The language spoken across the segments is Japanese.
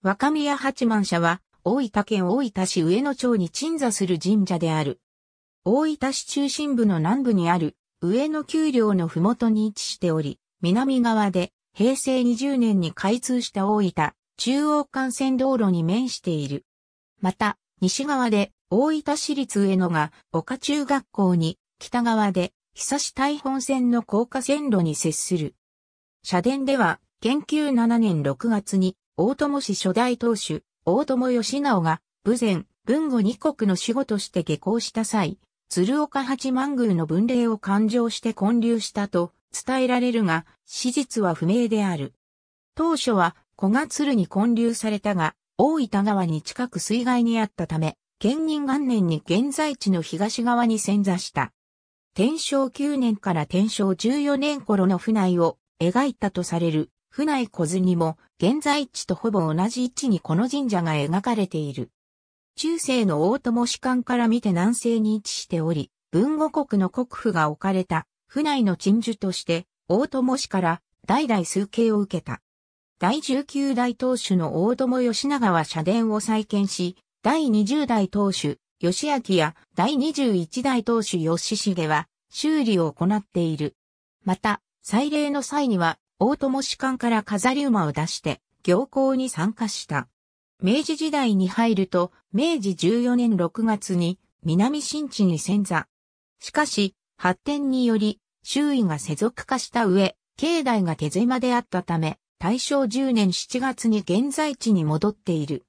若宮八幡社は、大分県大分市上野町に鎮座する神社である。大分市中心部の南部にある、上野丘陵の麓に位置しており、南側で、平成20年に開通した大分、中央幹線道路に面している。また、西側で、大分市立上野が、岡中学校に、北側で、久し大本線の高架線路に接する。社殿では、研究7年6月に、大友氏初代当主、大友義直が、武前、文後二国の守護として下校した際、鶴岡八幡宮の分霊を勘定して建立したと伝えられるが、史実は不明である。当初は、古賀鶴に建立されたが、大分川に近く水害にあったため、県仁元年に現在地の東側に潜座した。天正9年から天正14年頃の府内を描いたとされる府内小にも、現在地とほぼ同じ位置にこの神社が描かれている。中世の大友士官から見て南西に位置しており、文後国の国府が置かれた、府内の鎮守として、大友氏から代々数形を受けた。第19代当主の大友義長は社殿を再建し、第20代当主、義明や第21代当主義重は修理を行っている。また、祭礼の際には大友士官から飾り馬を出して、行幸に参加した。明治時代に入ると、明治14年6月に、南新地に潜座。しかし、発展により、周囲が世俗化した上、境内が手狭であったため、大正10年7月に現在地に戻っている。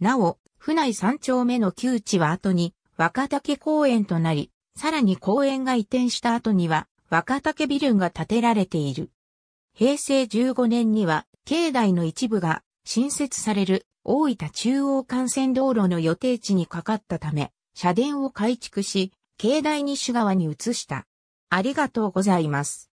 なお、府内3丁目の旧地は後に、若竹公園となり、さらに公園が移転した後には、若竹ビルが建てられている。平成15年には、境内の一部が新設される大分中央幹線道路の予定地にかかったため、社殿を改築し、境内西側に移した。ありがとうございます。